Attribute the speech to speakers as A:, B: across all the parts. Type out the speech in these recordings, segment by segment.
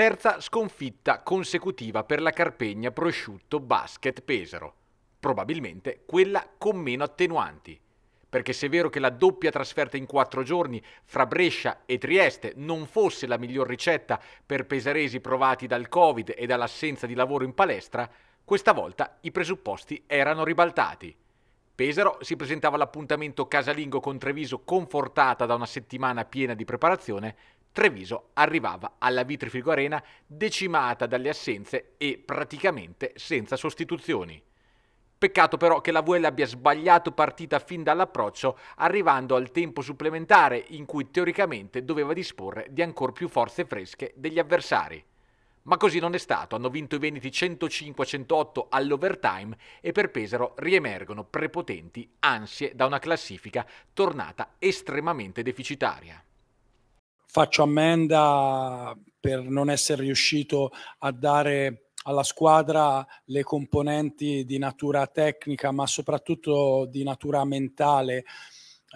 A: Terza sconfitta consecutiva per la Carpegna Prosciutto Basket Pesaro. Probabilmente quella con meno attenuanti. Perché se è vero che la doppia trasferta in quattro giorni fra Brescia e Trieste non fosse la miglior ricetta per pesaresi provati dal Covid e dall'assenza di lavoro in palestra, questa volta i presupposti erano ribaltati. Pesaro si presentava all'appuntamento casalingo con Treviso confortata da una settimana piena di preparazione, Treviso arrivava alla Vitrifico Arena decimata dalle assenze e praticamente senza sostituzioni. Peccato però che la VL abbia sbagliato partita fin dall'approccio, arrivando al tempo supplementare in cui teoricamente doveva disporre di ancor più forze fresche degli avversari. Ma così non è stato, hanno vinto i veneti 105-108 all'overtime e per Pesaro riemergono prepotenti ansie da una classifica tornata estremamente deficitaria
B: faccio ammenda per non essere riuscito a dare alla squadra le componenti di natura tecnica, ma soprattutto di natura mentale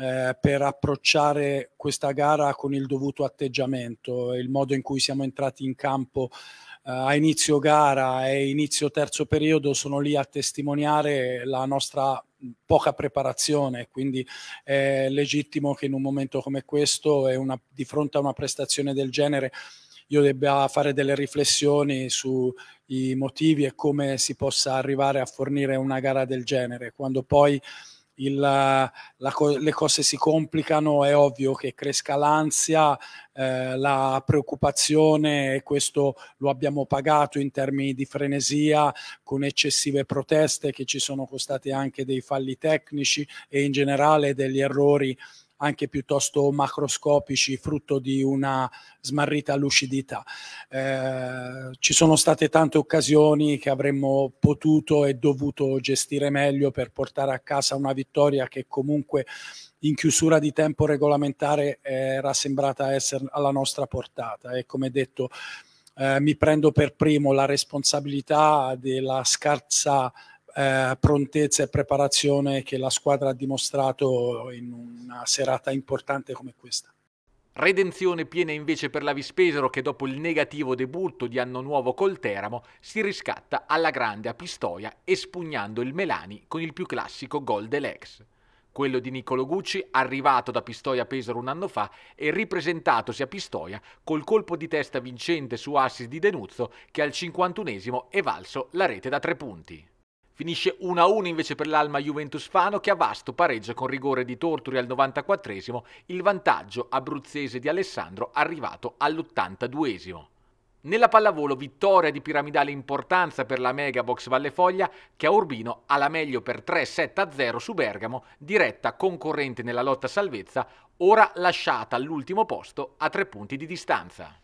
B: eh, per approcciare questa gara con il dovuto atteggiamento, il modo in cui siamo entrati in campo eh, a inizio gara e inizio terzo periodo sono lì a testimoniare la nostra poca preparazione, quindi è legittimo che in un momento come questo e di fronte a una prestazione del genere io debba fare delle riflessioni sui motivi e come si possa arrivare a fornire una gara del genere, quando poi il, la, le cose si complicano, è ovvio che cresca l'ansia, eh, la preoccupazione e questo lo abbiamo pagato in termini di frenesia con eccessive proteste che ci sono costate anche dei falli tecnici e in generale degli errori anche piuttosto macroscopici, frutto di una smarrita lucidità. Eh, ci sono state tante occasioni che avremmo potuto e dovuto gestire meglio per portare a casa una vittoria che comunque in chiusura di tempo regolamentare era sembrata essere alla nostra portata e come detto eh, mi prendo per primo la responsabilità della scarsa eh, prontezza e preparazione che la squadra ha dimostrato in una serata importante come questa.
A: Redenzione piena invece per la Vispesero che dopo il negativo debutto di anno nuovo col Teramo si riscatta alla grande a Pistoia espugnando il Melani con il più classico gol dell'ex. Quello di Niccolo Gucci, arrivato da Pistoia Pesaro un anno fa e ripresentatosi a Pistoia col colpo di testa vincente su assist di Denuzzo che al 51esimo è valso la rete da tre punti. Finisce 1-1 invece per l'Alma Juventus Fano che a Vasto pareggia con rigore di Torturi al 94esimo, il vantaggio abruzzese di Alessandro arrivato all'82esimo. Nella pallavolo vittoria di piramidale importanza per la Mega Box Valle Foglia che a Urbino ha la meglio per 3-7-0 su Bergamo, diretta concorrente nella lotta salvezza, ora lasciata all'ultimo posto a tre punti di distanza.